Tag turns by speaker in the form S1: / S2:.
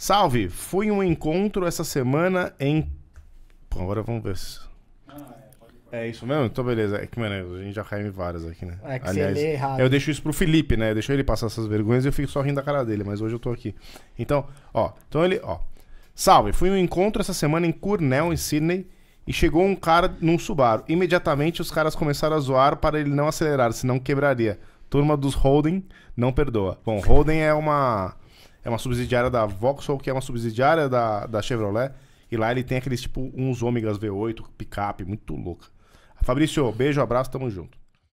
S1: Salve! Fui um encontro essa semana em. Pô, agora vamos ver. Se... É isso mesmo? Então, beleza. É que, mano, a gente já caiu em várias aqui, né? É que Aliás, você lê errado. Eu deixo isso pro Felipe, né? Eu deixo ele passar essas vergonhas e eu fico só rindo da cara dele, mas hoje eu tô aqui. Então, ó. Então ele, ó. Salve, fui um encontro essa semana em Cornell, em Sydney, e chegou um cara num Subaru. Imediatamente os caras começaram a zoar para ele não acelerar, senão quebraria. Turma dos Holden não perdoa. Bom, Holden é uma é uma subsidiária da Vauxhall, que é uma subsidiária da, da Chevrolet. E lá ele tem aqueles, tipo, uns ômegas V8, picape, muito louca. Fabrício, beijo, abraço, tamo junto.